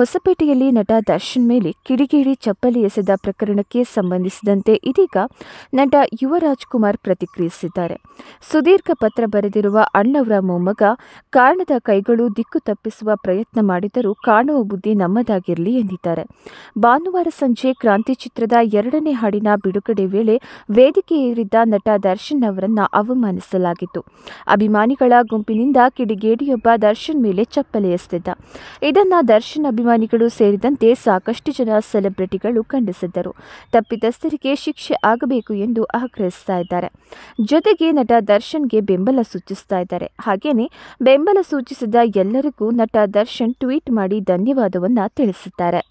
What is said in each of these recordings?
ಹೊಸಪೇಟೆಯಲ್ಲಿ ನಟ ದರ್ಶನ್ ಮೇಲೆ ಕಿಡಿಗೇಡಿ ಚಪ್ಪಲಿ ಎಸೆದ ಪ್ರಕರಣಕ್ಕೆ ಸಂಬಂಧಿಸಿದಂತೆ ಇದೀಗ ನಟ ಯುವರಾಜ್ ಕುಮಾರ್ ಪ್ರತಿಕ್ರಿಯಿಸಿದ್ದಾರೆ ಸುದೀರ್ಘ ಪತ್ರ ಬರೆದಿರುವ ಅಣ್ಣವರ ಮೊಮ್ಮಗ ಕಾರಣದ ಕೈಗಳು ದಿಕ್ಕು ತಪ್ಪಿಸುವ ಪ್ರಯತ್ನ ಮಾಡಿದರೂ ಕಾಣುವ ಬುದ್ಧಿ ನಮ್ಮದಾಗಿರಲಿ ಎಂದಿದ್ದಾರೆ ಭಾನುವಾರ ಸಂಜೆ ಕ್ರಾಂತಿ ಚಿತ್ರದ ಎರಡನೇ ಹಾಡಿನ ಬಿಡುಗಡೆ ವೇಳೆ ವೇದಿಕೆ ಏರಿದ್ದ ನಟ ದರ್ಶನ್ ಅವರನ್ನ ಅವಮಾನಿಸಲಾಗಿತ್ತು ಅಭಿಮಾನಿಗಳ ಗುಂಪಿನಿಂದ ಕಿಡಿಗೇಡಿಯೊಬ್ಬ ದರ್ಶನ್ ಮೇಲೆ ಚಪ್ಪಲಿ ಎಸೆದಿದ್ದ ಇದನ್ನ ದರ್ಶನ್ ಅಭಿಮಾನಿಗಳು ಸೇರಿದಂತೆ ಸಾಕಷ್ಟು ಜನ ಸೆಲೆಬ್ರಿಟಿಗಳು ಖಂಡಿಸಿದ್ದರು ತಪ್ಪಿತಸ್ಥರಿಗೆ ಶಿಕ್ಷೆ ಆಗಬೇಕು ಎಂದು ಆಗ್ರಹಿಸ್ತಾ ಇದ್ದಾರೆ ಜೊತೆಗೆ ನಟ ದರ್ಶನ್ಗೆ ಬೆಂಬಲ ಸೂಚಿಸ್ತಾ ಇದ್ದಾರೆ ಹಾಗೆಯೇ ಬೆಂಬಲ ಸೂಚಿಸಿದ ಎಲ್ಲರಿಗೂ ನಟ ದರ್ಶನ್ ಟ್ವೀಟ್ ಮಾಡಿ ಧನ್ಯವಾದವನ್ನು ತಿಳಿಸಿದ್ದಾರೆ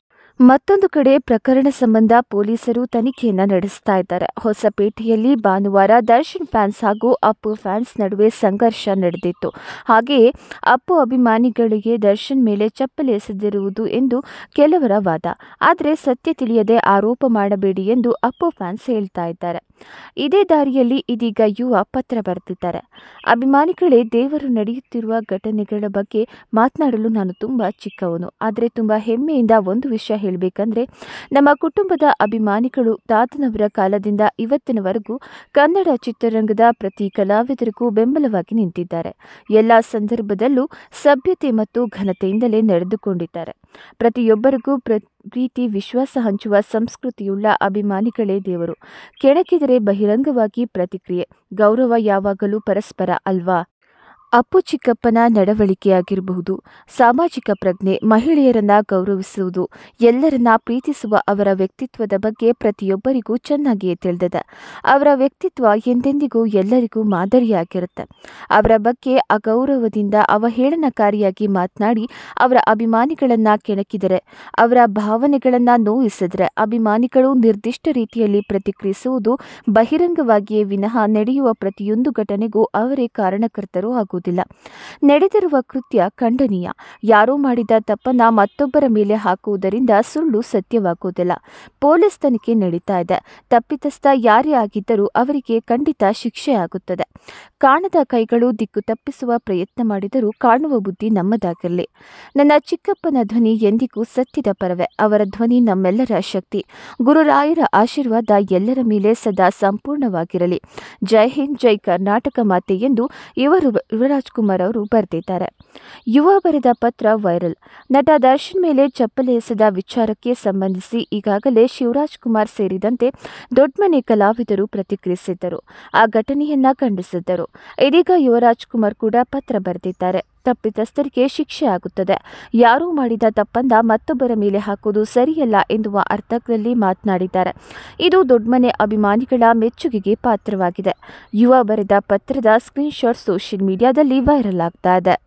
ಮತ್ತೊಂದು ಕಡೆ ಪ್ರಕರಣ ಸಂಬಂಧ ಪೊಲೀಸರು ತನಿಖೆಯನ್ನು ನಡೆಸ್ತಾ ಇದ್ದಾರೆ ಹೊಸಪೇಟೆಯಲ್ಲಿ ಭಾನುವಾರ ದರ್ಶನ್ ಫ್ಯಾನ್ಸ್ ಹಾಗೂ ಅಪ್ಪು ಫ್ಯಾನ್ಸ್ ನಡುವೆ ಸಂಘರ್ಷ ನಡೆದಿತ್ತು ಹಾಗೆಯೇ ಅಪ್ಪು ಅಭಿಮಾನಿಗಳಿಗೆ ದರ್ಶನ್ ಮೇಲೆ ಚಪ್ಪಲಿ ಎಸೆದಿರುವುದು ಎಂದು ಕೆಲವರ ವಾದ ಆದರೆ ಸತ್ಯ ತಿಳಿಯದೆ ಆರೋಪ ಮಾಡಬೇಡಿ ಎಂದು ಅಪ್ಪು ಫ್ಯಾನ್ಸ್ ಹೇಳ್ತಾ ಇದ್ದಾರೆ ಇದೇ ದಾರಿಯಲ್ಲಿ ಇದೀಗ ಯುವ ಪತ್ರ ಬರೆದಿದ್ದಾರೆ ಅಭಿಮಾನಿಗಳೇ ದೇವರು ನಡೆಯುತ್ತಿರುವ ಘಟನೆಗಳ ಬಗ್ಗೆ ಮಾತನಾಡಲು ನಾನು ತುಂಬಾ ಚಿಕ್ಕವನು ಆದರೆ ತುಂಬಾ ಹೆಮ್ಮೆಯಿಂದ ಒಂದು ವಿಷಯ ಹೇಳಬೇಕಂದ್ರೆ ನಮ್ಮ ಕುಟುಂಬದ ಅಭಿಮಾನಿಗಳು ತಾತನವರ ಕಾಲದಿಂದ ಇವತ್ತಿನವರೆಗೂ ಕನ್ನಡ ಚಿತ್ರರಂಗದ ಪ್ರತಿ ಕಲಾವಿದರಿಗೂ ಬೆಂಬಲವಾಗಿ ನಿಂತಿದ್ದಾರೆ ಎಲ್ಲ ಸಂದರ್ಭದಲ್ಲೂ ಸಭ್ಯತೆ ಮತ್ತು ಘನತೆಯಿಂದಲೇ ನಡೆದುಕೊಂಡಿದ್ದಾರೆ ಪ್ರತಿಯೊಬ್ಬರಿಗೂ ಪ್ರೀತಿ ವಿಶ್ವಾಸ ಹಂಚುವ ಸಂಸ್ಕೃತಿಯುಳ್ಳ ಅಭಿಮಾನಿಗಳೇ ದೇವರು ಕೆಣಕಿದರೆ ಬಹಿರಂಗವಾಗಿ ಪ್ರತಿಕ್ರಿಯೆ ಗೌರವ ಯಾವಾಗಲೂ ಪರಸ್ಪರ ಅಲ್ವಾ ಅಪ್ಪು ಚಿಕ್ಕಪ್ಪನ ನಡವಳಿಕೆಯಾಗಿರಬಹುದು ಸಾಮಾಜಿಕ ಪ್ರಜ್ಞೆ ಮಹಿಳೆಯರನ್ನ ಗೌರವಿಸುವುದು ಎಲ್ಲರನ್ನ ಪ್ರೀತಿಸುವ ಅವರ ವ್ಯಕ್ತಿತ್ವದ ಬಗ್ಗೆ ಪ್ರತಿಯೊಬ್ಬರಿಗೂ ಚೆನ್ನಾಗಿಯೇ ತಿಳಿದದ ಅವರ ವ್ಯಕ್ತಿತ್ವ ಎಂದೆಂದಿಗೂ ಎಲ್ಲರಿಗೂ ಮಾದರಿಯಾಗಿರುತ್ತೆ ಅವರ ಬಗ್ಗೆ ಅಗೌರವದಿಂದ ಅವಹೇಳನಕಾರಿಯಾಗಿ ಮಾತನಾಡಿ ಅವರ ಅಭಿಮಾನಿಗಳನ್ನ ಕೆಣಕಿದರೆ ಅವರ ಭಾವನೆಗಳನ್ನ ನೋಯಿಸಿದರೆ ಅಭಿಮಾನಿಗಳು ನಿರ್ದಿಷ್ಟ ರೀತಿಯಲ್ಲಿ ಪ್ರತಿಕ್ರಿಯಿಸುವುದು ಬಹಿರಂಗವಾಗಿಯೇ ವಿನಃ ನಡೆಯುವ ಪ್ರತಿಯೊಂದು ಘಟನೆಗೂ ಅವರೇ ಕಾರಣಕರ್ತರು ಆಗುವುದು ನಡೆದಿರುವ ಕೃತ್ಯ ಖಂಡನೀಯ ಯಾರೋ ಮಾಡಿದ ತಪ್ಪನ್ನ ಮತ್ತೊಬ್ಬರ ಮೇಲೆ ಹಾಕುವುದರಿಂದ ಸುಳ್ಳು ಸತ್ಯವಾಗುವುದಿಲ್ಲ ಪೊಲೀಸ್ ತನಿಖೆ ನಡೀತಾ ಇದೆ ತಪ್ಪಿತಸ್ಥ ಯಾರೇ ಆಗಿದ್ದರೂ ಅವರಿಗೆ ಖಂಡಿತ ಶಿಕ್ಷೆ ಆಗುತ್ತದೆ ಕಾಣದ ಕೈಗಳು ದಿಕ್ಕು ತಪ್ಪಿಸುವ ಪ್ರಯತ್ನ ಮಾಡಿದರೂ ಕಾಣುವ ಬುದ್ಧಿ ನಮ್ಮದಾಗಿರಲಿ ನನ್ನ ಚಿಕ್ಕಪ್ಪನ ಧ್ವನಿ ಎಂದಿಗೂ ಸತ್ಯದ ಪರವೆ ಅವರ ಧ್ವನಿ ನಮ್ಮೆಲ್ಲರ ಶಕ್ತಿ ಗುರುರಾಯರ ಆಶೀರ್ವಾದ ಎಲ್ಲರ ಮೇಲೆ ಸದಾ ಸಂಪೂರ್ಣವಾಗಿರಲಿ ಜೈ ಹಿಂದ್ ಜೈ ಕರ್ನಾಟಕ ಮಾತೆ ಎಂದು ಇವರು ರಾಜ್ಕುಮಾರ್ ಅವರು ಬರೆದಿದ್ದಾರೆ ಯುವ ಬರೆದ ಪತ್ರ ವೈರಲ್ ನಟ ದರ್ಶನ್ ಮೇಲೆ ಚಪ್ಪಲಿ ವಿಚಾರಕ್ಕೆ ಸಂಬಂಧಿಸಿ ಈಗಾಗಲೇ ಶಿವರಾಜ್ ಕುಮಾರ್ ಸೇರಿದಂತೆ ದೊಡ್ಡಮನೆ ಕಲಾವಿದರು ಪ್ರತಿಕ್ರಿಯಿಸಿದ್ದರು ಆ ಘಟನೆಯನ್ನ ಖಂಡಿಸಿದ್ದರು ಇದೀಗ ಯುವರಾಜ್ ಕುಮಾರ್ ಕೂಡ ಪತ್ರ ಬರೆದಿದ್ದಾರೆ ತಪ್ಪಿತಸ್ಥರಿಗೆ ಶಿಕ್ಷೆಯಾಗುತ್ತದೆ ಯಾರೂ ಮಾಡಿದ ತಪ್ಪಂದ ಮತ್ತೊಬ್ಬರ ಮೇಲೆ ಹಾಕುವುದು ಸರಿಯಲ್ಲ ಎನ್ನುವ ಅರ್ಥದಲ್ಲಿ ಮಾತನಾಡಿದ್ದಾರೆ ಇದು ದೊಡ್ಡಮನೆ ಅಭಿಮಾನಿಗಳ ಮೆಚ್ಚುಗೆಗೆ ಪಾತ್ರವಾಗಿದೆ ಯುವ ಬರೆದ ಪತ್ರದ ಸ್ಕ್ರೀನ್ಶಾಟ್ ಸೋಷಿಯಲ್ ಮೀಡಿಯಾದಲ್ಲಿ ವೈರಲ್ ಆಗ್ತಾ ಇದೆ